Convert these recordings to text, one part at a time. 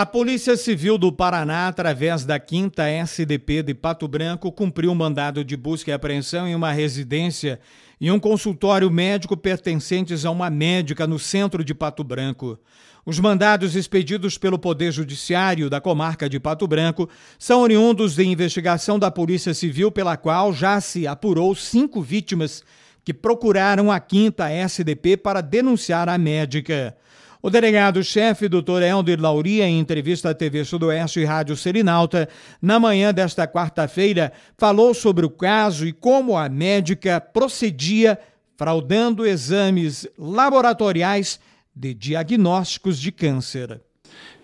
A Polícia Civil do Paraná, através da 5 SDP de Pato Branco, cumpriu um mandado de busca e apreensão em uma residência e um consultório médico pertencentes a uma médica no centro de Pato Branco. Os mandados expedidos pelo Poder Judiciário da comarca de Pato Branco são oriundos de investigação da Polícia Civil, pela qual já se apurou cinco vítimas que procuraram a 5 SDP para denunciar a médica. O delegado-chefe, Dr. Helder Lauria, em entrevista à TV Sudoeste e Rádio Serinalta, na manhã desta quarta-feira, falou sobre o caso e como a médica procedia fraudando exames laboratoriais de diagnósticos de câncer.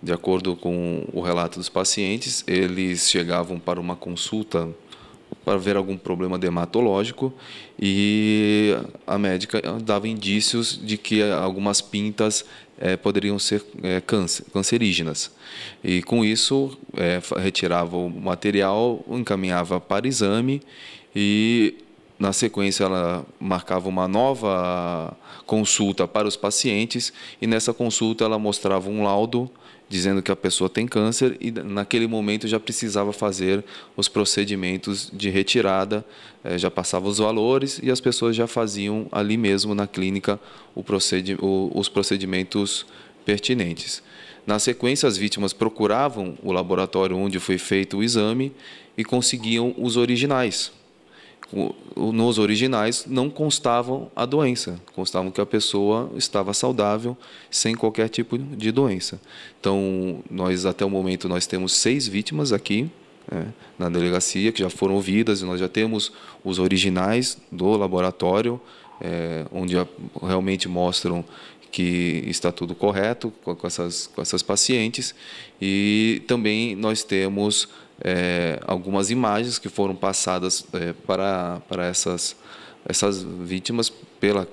De acordo com o relato dos pacientes, eles chegavam para uma consulta para ver algum problema dermatológico e a médica dava indícios de que algumas pintas é, poderiam ser é, câncer, cancerígenas. E com isso, é, retirava o material, encaminhava para exame e na sequência, ela marcava uma nova consulta para os pacientes e nessa consulta ela mostrava um laudo dizendo que a pessoa tem câncer e naquele momento já precisava fazer os procedimentos de retirada, eh, já passava os valores e as pessoas já faziam ali mesmo na clínica os procedimentos pertinentes. Na sequência, as vítimas procuravam o laboratório onde foi feito o exame e conseguiam os originais nos originais não constavam a doença, constavam que a pessoa estava saudável, sem qualquer tipo de doença. Então, nós até o momento nós temos seis vítimas aqui né, na delegacia que já foram ouvidas, e nós já temos os originais do laboratório, é, onde realmente mostram que está tudo correto com essas, com essas pacientes, e também nós temos é, algumas imagens que foram passadas é, para, para essas, essas vítimas pela,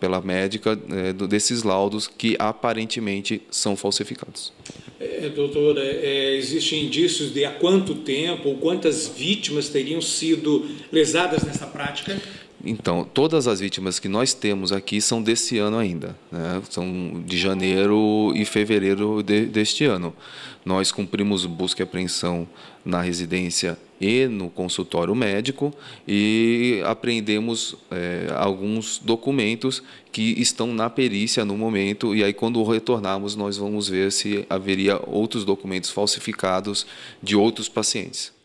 pela médica é, desses laudos que aparentemente são falsificados. É, doutora, é, é, existem indícios de há quanto tempo ou quantas vítimas teriam sido lesadas nessa prática? Então, todas as vítimas que nós temos aqui são desse ano ainda, né? são de janeiro e fevereiro de, deste ano. Nós cumprimos busca e apreensão na residência e no consultório médico e apreendemos é, alguns documentos que estão na perícia no momento e aí quando retornarmos nós vamos ver se haveria outros documentos falsificados de outros pacientes.